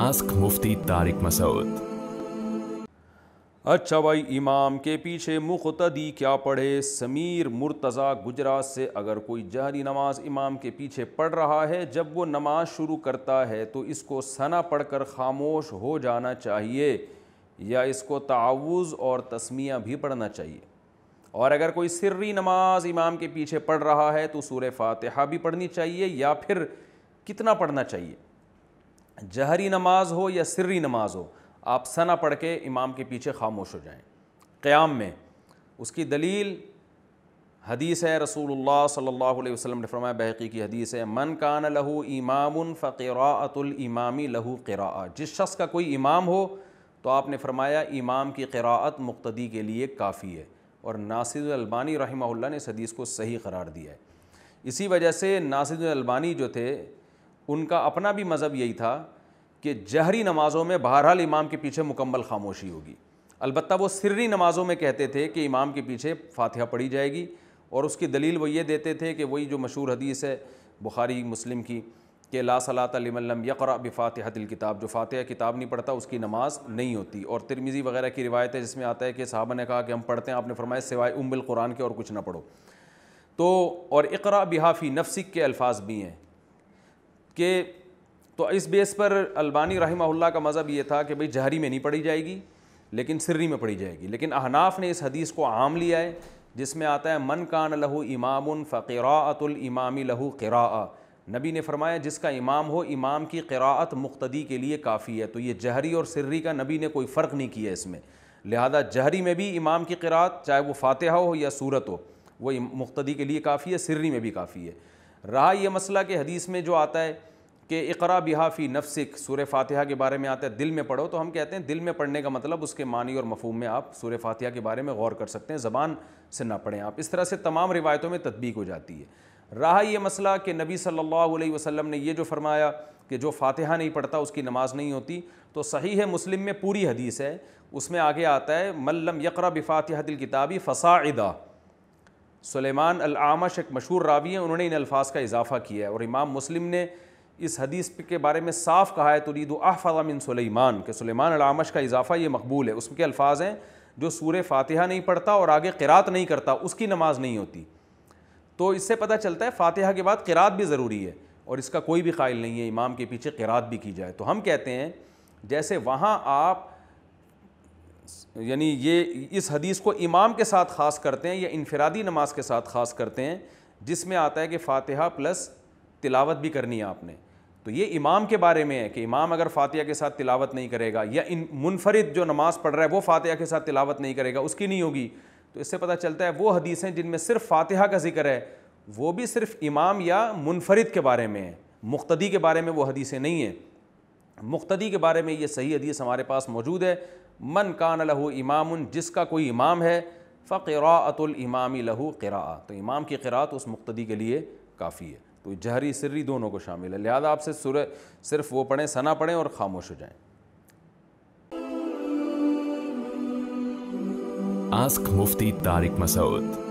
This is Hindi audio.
आस्क मुफ्ती तारिक मसूद अच्छा भाई इमाम के पीछे मुख्तदी क्या पढ़े समीर मुर्तज़ा गुजरात से अगर कोई जहरी नमाज इमाम के पीछे पढ़ रहा है जब वो नमाज शुरू करता है तो इसको सना पढ़कर खामोश हो जाना चाहिए या इसको तावुज़ और तस्मिया भी पढ़ना चाहिए और अगर कोई सिर्री नमाज इमाम के पीछे पढ़ रहा है तो सूर्य फातहा भी पढ़नी चाहिए या फिर कितना पढ़ना चाहिए जहरी नमाज हो या सिर्री नमाज हो आप सना पढ़ के इमाम के पीछे खामोश हो जाएं क़्याम में उसकी दलील हदीस है रसूल सल्लल्लाहु वसलम ने फरमाया बहकी की हदीस है मन कान लहू इमाम फ़िरातुलमामी लहू क़रा जिस शख्स का कोई इमाम हो तो आपने फरमाया इमाम की क़रात मुख्तदी के लिए काफ़ी है और नासिरबानी रही ने इस हदीस को सही करार दिया है इसी वजह से नासिर जो थे उनका अपना भी मज़हब यही था कि जहरी नमाज़ों में बहरहाल इमाम के पीछे मुकम्मल खामोशी होगी अलबत्त वो सिर्री नमाज़ों में कहते थे कि इमाम के पीछे फातिहा पढ़ी जाएगी और उसकी दलील वो ये देते थे कि वही जो मशहूर हदीस है बुखारी मुस्लिम की कि ला सलात लिमल्लम यकरा बिफ़ातहतिल किताब जो फ़ातह किताब नहीं पढ़ता उसकी नमाज नहीं होती और तिरमिज़ी वगैरह की रिवायत है जिसमें आता है कि साहबा ने कहा कि हम पढ़ते हैं आपने फरमाए सिवाय उम्बिल कुरान के और कुछ ना पढ़ो तो और इकर बिहाफ़ी नफसिक के अल्फाज भी हैं कि तो इस बेस पर अलबानी रही का मज़हब ये था कि भाई जहरी में नहीं पढ़ी जाएगी लेकिन सिर्री में पढ़ी जाएगी लेकिन अहनाफ ने इस हदीस को आम लिया है जिसमें आता है मन कान लहू इमाम फ़िरातुलमामी लहू क़रा नबी ने फरमाया जिसका इमाम हो इमाम की क़रात मुख्तदी के लिए काफ़ी है तो ये जहरी और सिर्री का नबी ने कोई फ़र्क नहीं किया इसमें लिहाजा जहरी में भी इमाम की क़रात चाहे वो फातहा हो या सूरत हो वो मुख्तदी के लिए काफ़ी है सिर्री में भी काफ़ी है रहा यह मसला कि हदीस में जो आता है कि इकरा बिहाफ़ी नफसिक सूर फातिहा के बारे में आता है दिल में पढ़ो तो हम कहते हैं दिल में पढ़ने का मतलब उसके मानी और मफहम में आप सूर फातिहा के बारे में गौर कर सकते हैं ज़बान से ना पढ़ें आप इस तरह से तमाम रिवायतों में तदबीक हो जाती है रहा यह मसला कि नबी सल्लल्लाहु वसलम ने यह जो फरमाया कि जो फातिहा नहीं पढ़ता उसकी नमाज़ नहीं होती तो सही है मुस्लिम में पूरी हदीस है उसमें आगे आता है मल्लम यकरा बिफातिहा दिल किताबी फ़साइदा सलेमान आमश एक मशहूर रावी हैं उन्होंने इन अल्फाज का इजाफ़ा किया है और इमाम मुस्लिम ने इस हदीस के बारे में साफ़ कहा है तो तुरीद अहफ़ामिन सलेमान के सलेमान आमश का इजाफ़ा ये मकबूल है उसके अल्फाज हैं जो सूर फ़ातहा नहीं पढ़ता और आगे किरात नहीं करता उसकी नमाज नहीं होती तो इससे पता चलता है फातिहा के बाद किरात भी ज़रूरी है और इसका कोई भी ख़ायल नहीं है इमाम के पीछे किरात भी की जाए तो हम कहते हैं जैसे वहाँ आप यानी ये इस हदीस को इमाम के साथ ख़ास करते हैं या इनफरादी नमाज के साथ ख़ास करते हैं जिसमें आता है कि फातिहा प्लस तिलावत भी करनी है आपने तो ये इमाम के बारे में है कि इमाम अगर फातिहा के साथ तिलावत नहीं करेगा या इन मुनफरद जो नमाज़ पढ़ रहा है वो फातिहा के साथ तिलावत नहीं करेगा उसकी नहीं होगी तो इससे पता चलता है वो हदीसें जिनमें सिर्फ फातिहा का जिक्र है वो भी सिर्फ इमाम या मुनफरद के बारे में है मुख्तदी के बारे में वो हदीसें नहीं हैं मुख्तदी के बारे में ये सही हदीस हमारे पास मौजूद है मन कान लहू इमाम जिसका कोई इमाम है इमाम लहू क़रा तो इमाम की किरात उस मुख्तदी के लिए काफ़ी है तो जहरी सर्री दोनों को शामिल है लिहाजा आपसे सुर सिर्फ वो पढ़ें सना पढ़ें और खामोश हो जाए आस्क मुफ्ती तारिक मसूद